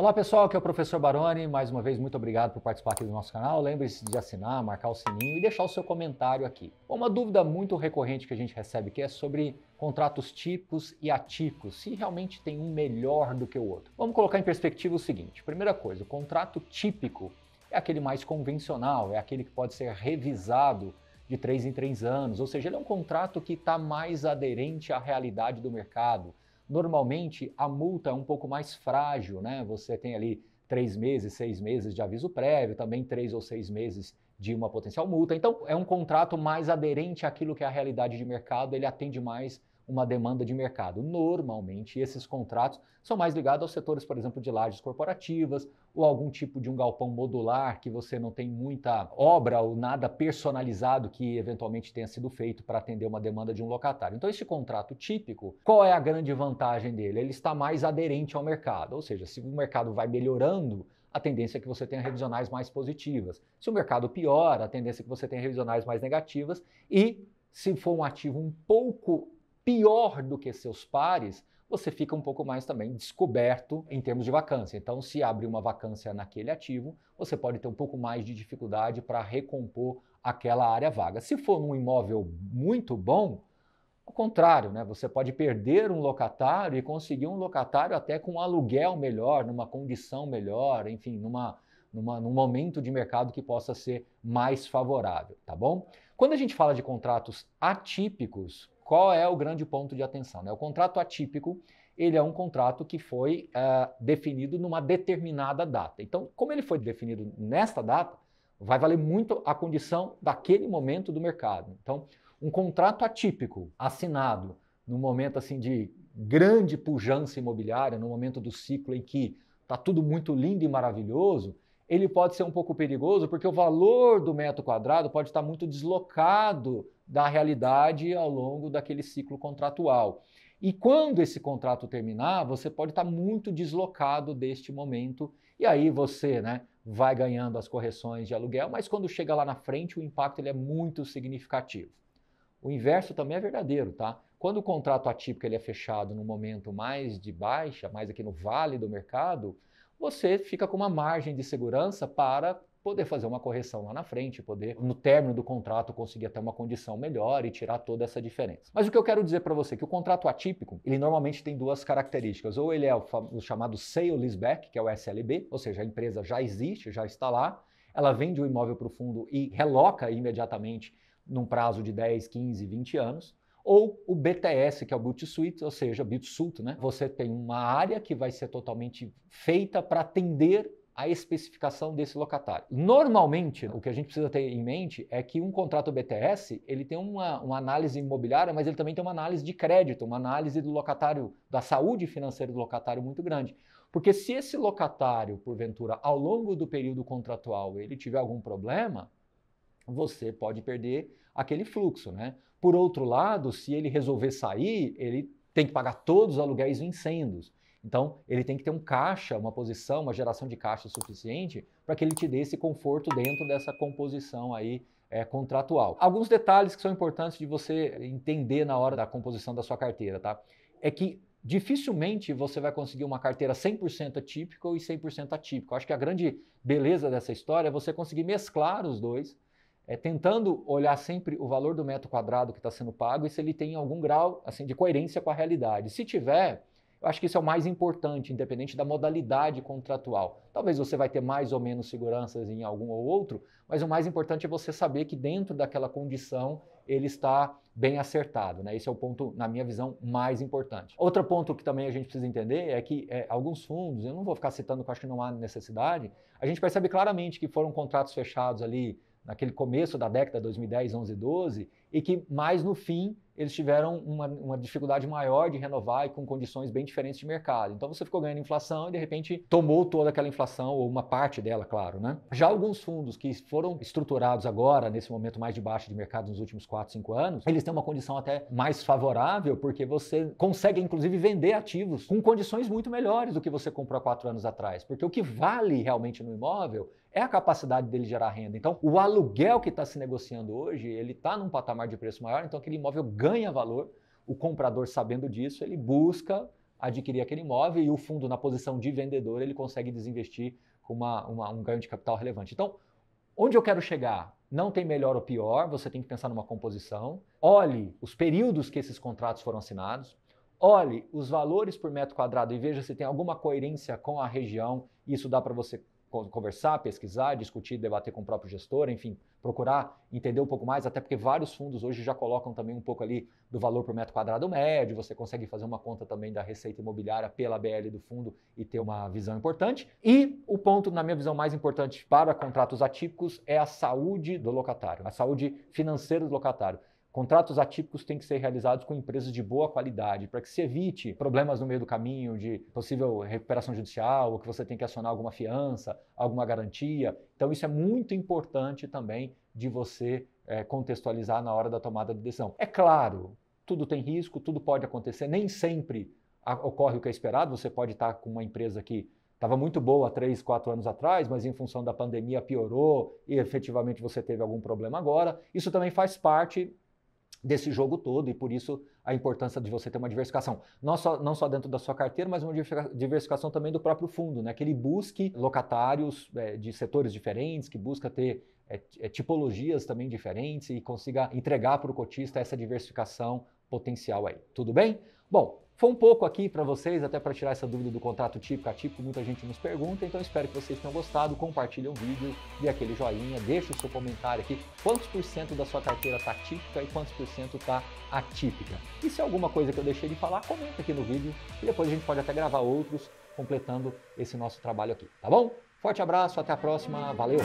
Olá pessoal, aqui é o professor Baroni. Mais uma vez, muito obrigado por participar aqui do nosso canal. Lembre-se de assinar, marcar o sininho e deixar o seu comentário aqui. Uma dúvida muito recorrente que a gente recebe que é sobre contratos tipos e atípicos, se realmente tem um melhor do que o outro. Vamos colocar em perspectiva o seguinte: primeira coisa, o contrato típico é aquele mais convencional, é aquele que pode ser revisado de três em três anos, ou seja, ele é um contrato que está mais aderente à realidade do mercado Normalmente a multa é um pouco mais frágil, né? Você tem ali três meses, seis meses de aviso prévio, também três ou seis meses de uma potencial multa. Então é um contrato mais aderente àquilo que é a realidade de mercado, ele atende mais uma demanda de mercado. Normalmente, esses contratos são mais ligados aos setores, por exemplo, de lajes corporativas ou algum tipo de um galpão modular que você não tem muita obra ou nada personalizado que eventualmente tenha sido feito para atender uma demanda de um locatário. Então, esse contrato típico, qual é a grande vantagem dele? Ele está mais aderente ao mercado, ou seja, se o mercado vai melhorando, a tendência é que você tenha revisionais mais positivas. Se o mercado piora, a tendência é que você tenha revisionais mais negativas e se for um ativo um pouco pior do que seus pares, você fica um pouco mais também descoberto em termos de vacância. Então, se abrir uma vacância naquele ativo, você pode ter um pouco mais de dificuldade para recompor aquela área vaga. Se for um imóvel muito bom, ao contrário, né? você pode perder um locatário e conseguir um locatário até com um aluguel melhor, numa condição melhor, enfim, numa, numa, num momento de mercado que possa ser mais favorável, tá bom? Quando a gente fala de contratos atípicos, qual é o grande ponto de atenção? Né? O contrato atípico ele é um contrato que foi uh, definido numa determinada data. Então, como ele foi definido nesta data, vai valer muito a condição daquele momento do mercado. Então, um contrato atípico assinado no momento assim de grande pujança imobiliária, no momento do ciclo em que está tudo muito lindo e maravilhoso, ele pode ser um pouco perigoso porque o valor do metro quadrado pode estar muito deslocado da realidade ao longo daquele ciclo contratual. E quando esse contrato terminar, você pode estar muito deslocado deste momento, e aí você né, vai ganhando as correções de aluguel, mas quando chega lá na frente, o impacto ele é muito significativo. O inverso também é verdadeiro, tá? Quando o contrato atípico ele é fechado no momento mais de baixa, mais aqui no vale do mercado, você fica com uma margem de segurança para poder fazer uma correção lá na frente, poder, no término do contrato, conseguir até uma condição melhor e tirar toda essa diferença. Mas o que eu quero dizer para você é que o contrato atípico, ele normalmente tem duas características. Ou ele é o, o chamado sale leaseback, que é o SLB, ou seja, a empresa já existe, já está lá, ela vende o imóvel para o fundo e reloca imediatamente num prazo de 10, 15, 20 anos ou o BTS, que é o Built Suite, ou seja, Built Sulto, né? Você tem uma área que vai ser totalmente feita para atender a especificação desse locatário. Normalmente, o que a gente precisa ter em mente é que um contrato BTS ele tem uma, uma análise imobiliária, mas ele também tem uma análise de crédito, uma análise do locatário, da saúde financeira do locatário muito grande. Porque se esse locatário, porventura, ao longo do período contratual, ele tiver algum problema, você pode perder aquele fluxo, né? Por outro lado, se ele resolver sair, ele tem que pagar todos os aluguéis vincendos. Então, ele tem que ter um caixa, uma posição, uma geração de caixa suficiente para que ele te dê esse conforto dentro dessa composição aí é, contratual. Alguns detalhes que são importantes de você entender na hora da composição da sua carteira, tá? É que dificilmente você vai conseguir uma carteira 100% atípica e 100% atípica. Eu acho que a grande beleza dessa história é você conseguir mesclar os dois, é, tentando olhar sempre o valor do metro quadrado que está sendo pago e se ele tem algum grau assim de coerência com a realidade. Se tiver, eu acho que isso é o mais importante, independente da modalidade contratual. Talvez você vai ter mais ou menos seguranças em algum ou outro, mas o mais importante é você saber que dentro daquela condição ele está bem acertado. Né? Esse é o ponto, na minha visão, mais importante. Outro ponto que também a gente precisa entender é que é, alguns fundos, eu não vou ficar citando porque acho que não há necessidade, a gente percebe claramente que foram contratos fechados ali naquele começo da década 2010, 11, 12, e que mais no fim eles tiveram uma, uma, dificuldade maior de renovar e com condições bem diferentes de mercado. Então você ficou ganhando inflação e de repente tomou toda aquela inflação, ou uma parte dela, claro, né? Já alguns fundos que foram estruturados agora, nesse momento mais de baixo de mercado nos últimos 4, 5 anos, eles têm uma condição até mais favorável, porque você consegue, inclusive, vender ativos com condições muito melhores do que você comprou há 4 anos atrás. Porque o que vale realmente no imóvel é a capacidade dele gerar renda. Então, o aluguel que está se negociando hoje, ele está num patamar de preço maior, então aquele imóvel ganha valor. O comprador, sabendo disso, ele busca adquirir aquele imóvel e o fundo, na posição de vendedor, ele consegue desinvestir com uma, uma, um ganho de capital relevante. Então, onde eu quero chegar? Não tem melhor ou pior, você tem que pensar numa composição. Olhe os períodos que esses contratos foram assinados olhe os valores por metro quadrado e veja se tem alguma coerência com a região. Isso dá para você conversar, pesquisar, discutir, debater com o próprio gestor, enfim, procurar entender um pouco mais, até porque vários fundos hoje já colocam também um pouco ali do valor por metro quadrado médio, você consegue fazer uma conta também da receita imobiliária pela BL do fundo e ter uma visão importante. E o ponto, na minha visão, mais importante para contratos atípicos é a saúde do locatário, a saúde financeira do locatário. Contratos atípicos têm que ser realizados com empresas de boa qualidade, para que se evite problemas no meio do caminho de possível recuperação judicial, ou que você tem que acionar alguma fiança, alguma garantia. Então, isso é muito importante também de você é, contextualizar na hora da tomada de decisão. É claro, tudo tem risco, tudo pode acontecer, nem sempre ocorre o que é esperado. Você pode estar com uma empresa que estava muito boa três, quatro anos atrás, mas em função da pandemia piorou e efetivamente você teve algum problema agora. Isso também faz parte desse jogo todo e por isso a importância de você ter uma diversificação. Não só, não só dentro da sua carteira, mas uma diversificação também do próprio fundo, né? que ele busque locatários é, de setores diferentes, que busca ter é, é tipologias também diferentes e consiga entregar para o cotista essa diversificação potencial aí. Tudo bem? Bom, foi um pouco aqui para vocês, até para tirar essa dúvida do contrato típico atípico, muita gente nos pergunta, então espero que vocês tenham gostado, compartilhe o vídeo, dê aquele joinha, deixe o seu comentário aqui, quantos por cento da sua carteira está típica e quantos por cento está atípica. E se é alguma coisa que eu deixei de falar, comenta aqui no vídeo e depois a gente pode até gravar outros completando esse nosso trabalho aqui, tá bom? Forte abraço, até a próxima, valeu!